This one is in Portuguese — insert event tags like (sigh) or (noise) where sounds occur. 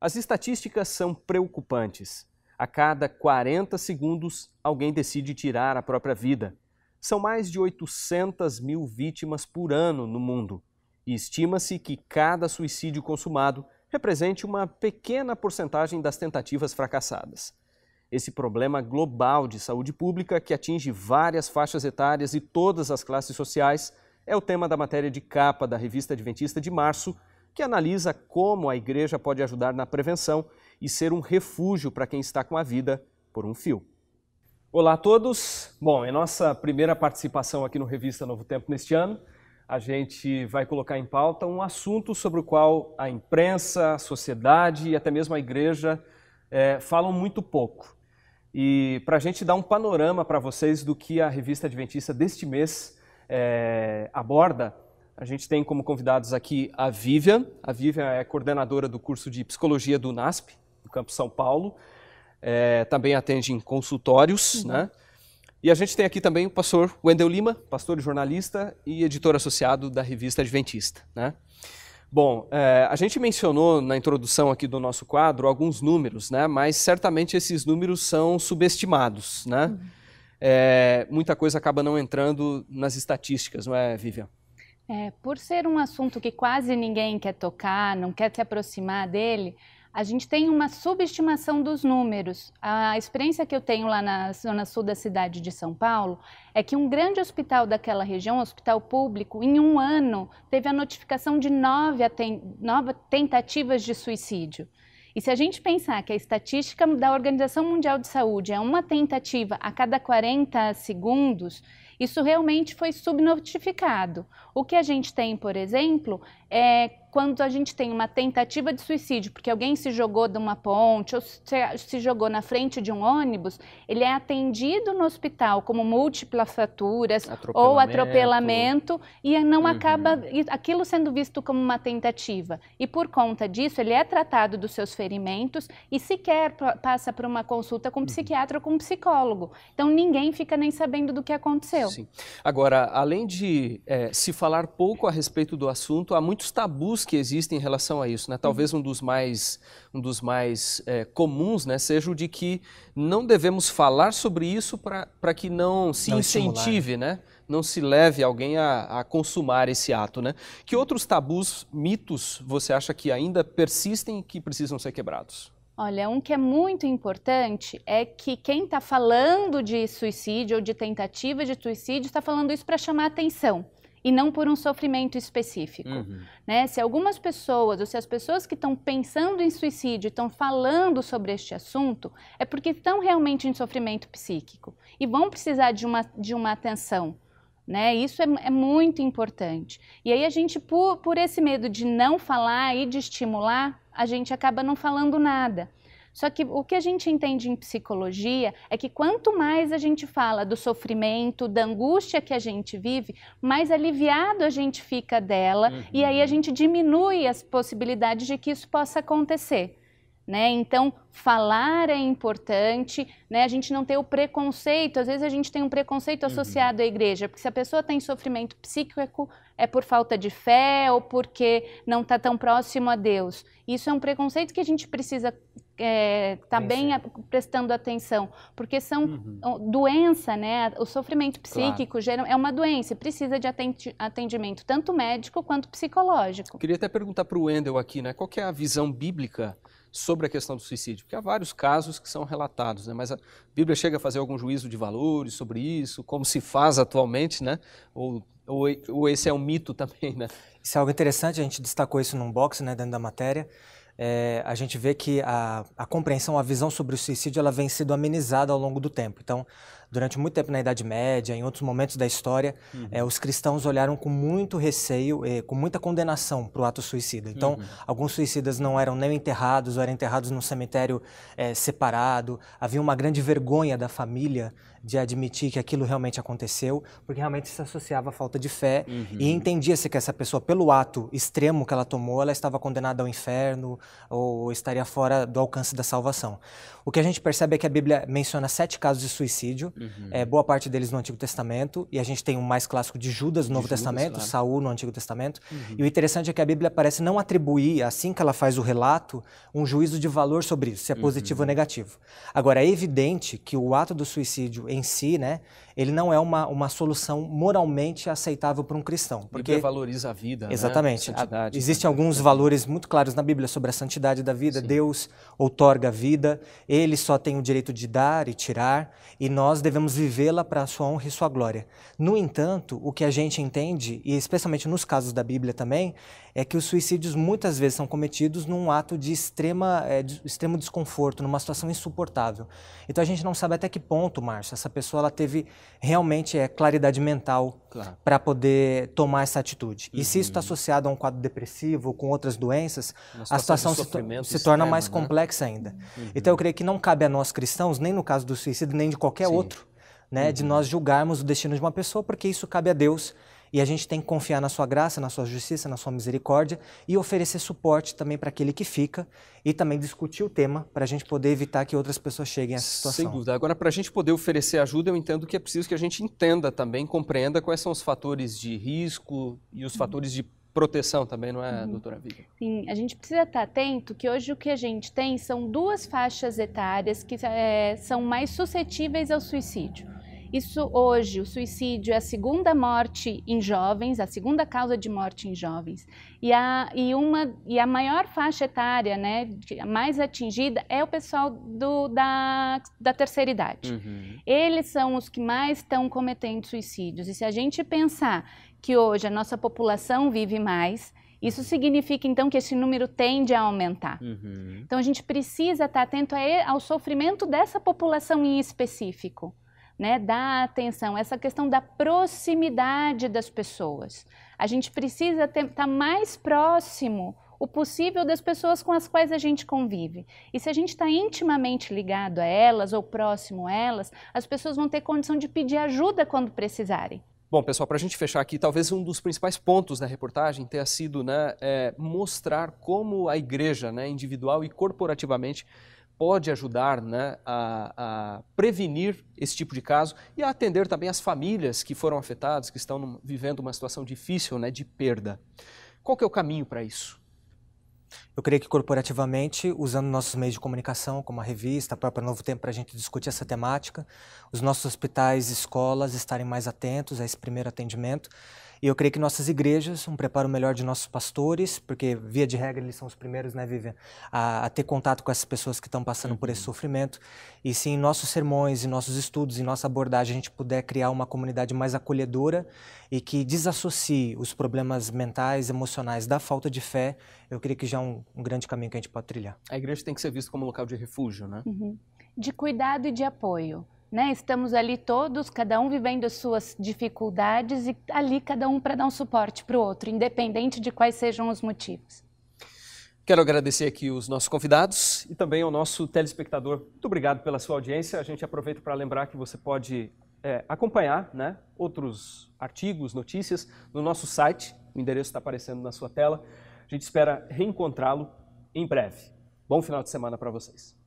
As estatísticas são preocupantes. A cada 40 segundos, alguém decide tirar a própria vida. São mais de 800 mil vítimas por ano no mundo. E estima-se que cada suicídio consumado represente uma pequena porcentagem das tentativas fracassadas. Esse problema global de saúde pública, que atinge várias faixas etárias e todas as classes sociais, é o tema da matéria de capa da revista Adventista de Março, que analisa como a igreja pode ajudar na prevenção e ser um refúgio para quem está com a vida por um fio. Olá a todos. Bom, é nossa primeira participação aqui no Revista Novo Tempo neste ano. A gente vai colocar em pauta um assunto sobre o qual a imprensa, a sociedade e até mesmo a igreja é, falam muito pouco. E para a gente dar um panorama para vocês do que a revista Adventista deste mês é, aborda, a gente tem como convidados aqui a Vivian. A Vivian é coordenadora do curso de Psicologia do NASP, do Campo São Paulo. É, também atende em consultórios, uhum. né? E a gente tem aqui também o pastor Wendel Lima, pastor e jornalista e editor associado da revista Adventista, né? Bom, é, a gente mencionou na introdução aqui do nosso quadro alguns números, né? Mas certamente esses números são subestimados, né? Uhum. É, muita coisa acaba não entrando nas estatísticas, não é, Vivian? É, por ser um assunto que quase ninguém quer tocar, não quer se aproximar dele, a gente tem uma subestimação dos números. A experiência que eu tenho lá na zona sul da cidade de São Paulo é que um grande hospital daquela região, um hospital público, em um ano teve a notificação de nove, nove tentativas de suicídio. E se a gente pensar que a estatística da Organização Mundial de Saúde é uma tentativa a cada 40 segundos, isso realmente foi subnotificado. O que a gente tem, por exemplo, é quando a gente tem uma tentativa de suicídio, porque alguém se jogou de uma ponte ou se jogou na frente de um ônibus, ele é atendido no hospital como múltiplas faturas atropelamento. ou atropelamento e não uhum. acaba aquilo sendo visto como uma tentativa. E por conta disso, ele é tratado dos seus ferimentos e sequer passa por uma consulta com um uhum. psiquiatra ou com um psicólogo. Então ninguém fica nem sabendo do que aconteceu. Sim. Agora, além de é, se falar pouco a respeito do assunto, há muitos tabus que existem em relação a isso. Né? Talvez uhum. um dos mais, um dos mais é, comuns né, seja o de que não devemos falar sobre isso para que não se não incentive, né? né? não se leve alguém a, a, consumar esse ato. Né? Que outros tabus, mitos você acha que ainda persistem e que precisam ser quebrados? Olha, um que é muito importante é que quem está falando de suicídio ou de tentativa de suicídio está falando isso para chamar atenção e não por um sofrimento específico. Uhum. Né? Se algumas pessoas, ou se as pessoas que estão pensando em suicídio estão falando sobre este assunto, é porque estão realmente em sofrimento psíquico e vão precisar de uma, de uma atenção. Né? Isso é, é muito importante. E aí a gente, por, por esse medo de não falar e de estimular, a gente acaba não falando nada. Só que o que a gente entende em psicologia é que quanto mais a gente fala do sofrimento, da angústia que a gente vive, mais aliviado a gente fica dela uhum. e aí a uhum. gente diminui as possibilidades de que isso possa acontecer. Né? Então, falar é importante, né? A gente não ter o preconceito, às vezes a gente tem um preconceito uhum. associado à igreja, porque se a pessoa tem tá sofrimento psíquico, é por falta de fé ou porque não está tão próximo a Deus. Isso é um preconceito que a gente precisa está é, bem a, prestando atenção, porque são uhum. doença, né? O sofrimento psíquico claro. é uma doença, precisa de atendimento tanto médico quanto psicológico. Queria até perguntar para o Wendel aqui, né? Qual é a visão bíblica sobre a questão do suicídio? Porque há vários casos que são relatados, né? mas a Bíblia chega a fazer algum juízo de valores sobre isso, como se faz atualmente, né? ou, ou, ou esse é um mito (laughs) também? Né? Isso é algo interessante, a gente destacou isso num box né, dentro da matéria é, a gente vê que a, a compreensão, a visão sobre o suicídio, ela vem sendo amenizada ao longo do tempo. Então, durante muito tempo na Idade Média, em outros momentos da história, uhum. é, os cristãos olharam com muito receio, e eh, com muita condenação para o ato suicida. Então, uhum. alguns suicidas não eram nem enterrados, ou eram enterrados num cemitério é, separado. Havia uma grande vergonha da família de admitir que aquilo realmente aconteceu, porque realmente se associava à falta de fé uhum. e entendia-se que essa pessoa, pelo ato extremo que ela tomou, ela estava condenada ao inferno ou estaria fora do alcance da salvação. O que a gente percebe é que a Bíblia menciona sete casos de suicídio, uhum. é, boa parte deles no Antigo Testamento, e a gente tem o um mais clássico de Judas no de Novo Judas, Testamento, claro. Saul no Antigo Testamento. Uhum. E o interessante é que a Bíblia parece não atribuir, assim que ela faz o relato, um juízo de valor sobre isso, se é uhum. positivo uhum. ou negativo. Agora, é evidente que o ato do suicídio em si, né, ele não é uma, uma solução moralmente aceitável para um cristão. Porque valoriza a vida. Né, Exatamente. Né? A santidade, existe né. alguns valores muito claros na Bíblia sobre a santidade da vida, Sim. Deus outorga a vida, Ele só tem o direito de dar e tirar, e nós devemos vivê-la para a sua honra e sua glória. No entanto, o que a gente entende, e especialmente nos casos da Bíblia também, é que os suicídios muitas vezes são cometidos num ato de, extrema, é, de extremo desconforto, numa situação insuportável. Então a gente não sabe até que ponto, Márcio, essa pessoa ela teve realmente é, claridade mental claro. para poder tomar essa atitude. Uhum. E se isso está uhum. associado a um quadro depressivo ou com outras doenças, situação a situação se, extremo, se, torna mais né? complexa ainda. Uhum. Então eu creio que não cabe a nós cristãos, nem no caso do suicídio, nem de qualquer Sim. outro, né, uhum. de nós julgarmos o destino de uma pessoa, porque isso cabe a Deus e a gente tem que confiar na sua graça, na sua justiça, na sua misericórdia e oferecer suporte também para aquele que fica e também discutir o tema para a gente poder evitar que outras pessoas cheguem a essa situação. Sem dúvida. Agora, para a gente poder oferecer ajuda, eu entendo que é preciso que a gente entenda também, compreenda quais são os fatores de risco e os fatores de proteção também, não é, uhum. doutora Vivian? Sim, a gente precisa estar tá atento que hoje o que a gente tem são duas faixas etárias que é, são mais suscetíveis ao suicídio. Isso hoje, o suicídio é a segunda morte em jovens, a segunda causa de morte em jovens. E a, e uma, e a maior faixa etária, né, mais atingida, é o pessoal do, da, da terceira idade. Uhum. Eles são os que mais estão cometendo suicídios. E se a gente pensar que hoje a nossa população vive mais, isso significa, então, que esse número tende a aumentar. Uhum. Então, a gente precisa estar atento ao sofrimento dessa população em específico né, da atenção, essa questão da proximidade das pessoas. A gente precisa estar tá mais próximo o possível das pessoas com as quais a gente convive. E se a gente está intimamente ligado a elas ou próximo a elas, as pessoas vão ter condição de pedir ajuda quando precisarem. Bom, pessoal, para a gente fechar aqui, talvez um dos principais pontos da reportagem tenha sido né, é, mostrar como a igreja, né, individual e corporativamente, pode ajudar né, a, a, prevenir esse tipo de caso e a atender também as famílias que foram afetadas, que estão vivendo uma situação difícil né, de perda. Qual que é o caminho para isso? Eu creio que corporativamente, usando nossos meios de comunicação, como a revista, a própria Novo Tempo, para a gente discutir essa temática, os nossos hospitais escolas estarem mais atentos a esse primeiro atendimento. E eu creio que nossas igrejas, um preparo melhor de nossos pastores, porque via de regra eles são os primeiros, né, Vivian, a, a ter contato com essas pessoas que estão passando uhum. por esse uhum. sofrimento. E se em nossos sermões, em nossos estudos, em nossa abordagem a gente puder criar uma comunidade mais acolhedora e que desassocie os problemas mentais, emocionais da falta de fé, eu creio que já é um, um grande caminho que a gente pode trilhar. A igreja tem que ser vista como um local de refúgio, né? Uhum. De cuidado e de apoio. Né? Estamos ali todos, cada um vivendo as suas dificuldades e ali cada um para dar um suporte para o outro, independente de quais sejam os motivos. Quero agradecer aqui os nossos convidados e também ao nosso telespectador. Muito obrigado pela sua audiência. A gente aproveita para lembrar que você pode é, acompanhar né, outros artigos, notícias no nosso site. O endereço está aparecendo na sua tela. A gente espera reencontrá-lo em breve. Bom final de semana para vocês.